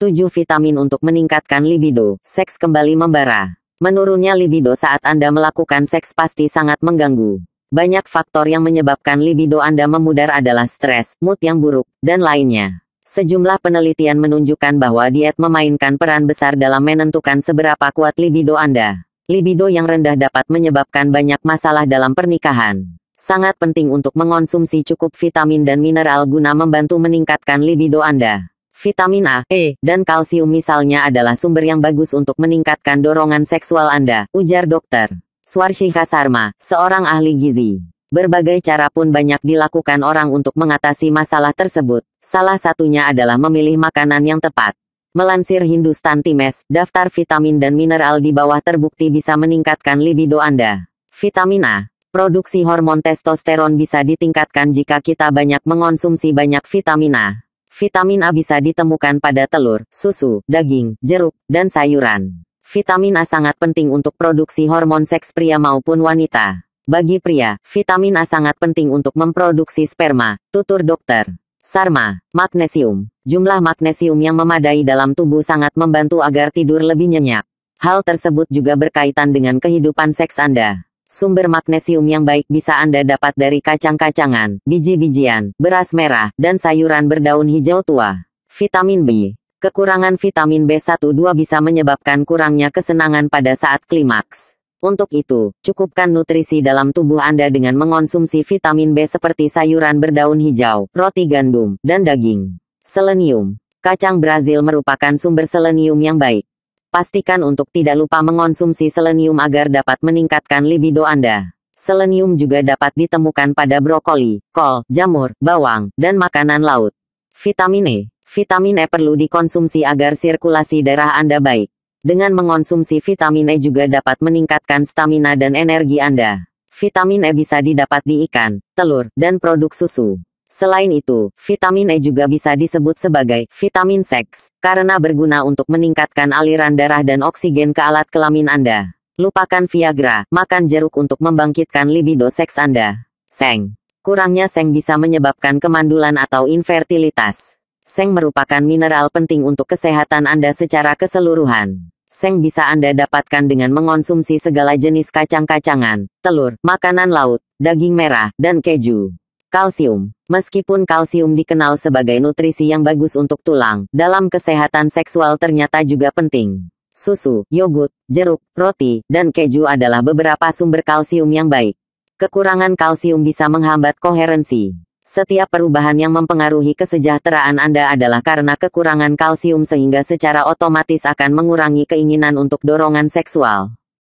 7 vitamin untuk meningkatkan libido, seks kembali membara. Menurunnya libido saat Anda melakukan seks pasti sangat mengganggu. Banyak faktor yang menyebabkan libido Anda memudar adalah stres, mood yang buruk, dan lainnya. Sejumlah penelitian menunjukkan bahwa diet memainkan peran besar dalam menentukan seberapa kuat libido Anda. Libido yang rendah dapat menyebabkan banyak masalah dalam pernikahan. Sangat penting untuk mengonsumsi cukup vitamin dan mineral guna membantu meningkatkan libido Anda vitamin A, E, dan kalsium misalnya adalah sumber yang bagus untuk meningkatkan dorongan seksual Anda, ujar dokter. Swarshika Sarma, seorang ahli gizi. Berbagai cara pun banyak dilakukan orang untuk mengatasi masalah tersebut. Salah satunya adalah memilih makanan yang tepat. Melansir Hindustan Times, daftar vitamin dan mineral di bawah terbukti bisa meningkatkan libido Anda. Vitamin A, Produksi hormon testosteron bisa ditingkatkan jika kita banyak mengonsumsi banyak vitamin A. Vitamin A bisa ditemukan pada telur, susu, daging, jeruk, dan sayuran. Vitamin A sangat penting untuk produksi hormon seks pria maupun wanita. Bagi pria, vitamin A sangat penting untuk memproduksi sperma, tutur dokter. Sarma, magnesium. Jumlah magnesium yang memadai dalam tubuh sangat membantu agar tidur lebih nyenyak. Hal tersebut juga berkaitan dengan kehidupan seks Anda. Sumber magnesium yang baik bisa Anda dapat dari kacang-kacangan, biji-bijian, beras merah, dan sayuran berdaun hijau tua. Vitamin B. Kekurangan vitamin B12 bisa menyebabkan kurangnya kesenangan pada saat klimaks. Untuk itu, cukupkan nutrisi dalam tubuh Anda dengan mengonsumsi vitamin B seperti sayuran berdaun hijau, roti gandum, dan daging. Selenium. Kacang Brazil merupakan sumber selenium yang baik. Pastikan untuk tidak lupa mengonsumsi selenium agar dapat meningkatkan libido Anda. Selenium juga dapat ditemukan pada brokoli, kol, jamur, bawang, dan makanan laut. Vitamin E. Vitamin E perlu dikonsumsi agar sirkulasi darah Anda baik. Dengan mengonsumsi vitamin E juga dapat meningkatkan stamina dan energi Anda. Vitamin E bisa didapat di ikan, telur, dan produk susu. Selain itu, vitamin E juga bisa disebut sebagai vitamin seks, karena berguna untuk meningkatkan aliran darah dan oksigen ke alat kelamin Anda. Lupakan Viagra, makan jeruk untuk membangkitkan libido seks Anda. Seng. Kurangnya seng bisa menyebabkan kemandulan atau infertilitas. Seng merupakan mineral penting untuk kesehatan Anda secara keseluruhan. Seng bisa Anda dapatkan dengan mengonsumsi segala jenis kacang-kacangan, telur, makanan laut, daging merah, dan keju. Kalsium Meskipun kalsium dikenal sebagai nutrisi yang bagus untuk tulang, dalam kesehatan seksual ternyata juga penting. Susu, yogurt, jeruk, roti, dan keju adalah beberapa sumber kalsium yang baik. Kekurangan kalsium bisa menghambat koherensi. Setiap perubahan yang mempengaruhi kesejahteraan Anda adalah karena kekurangan kalsium sehingga secara otomatis akan mengurangi keinginan untuk dorongan seksual.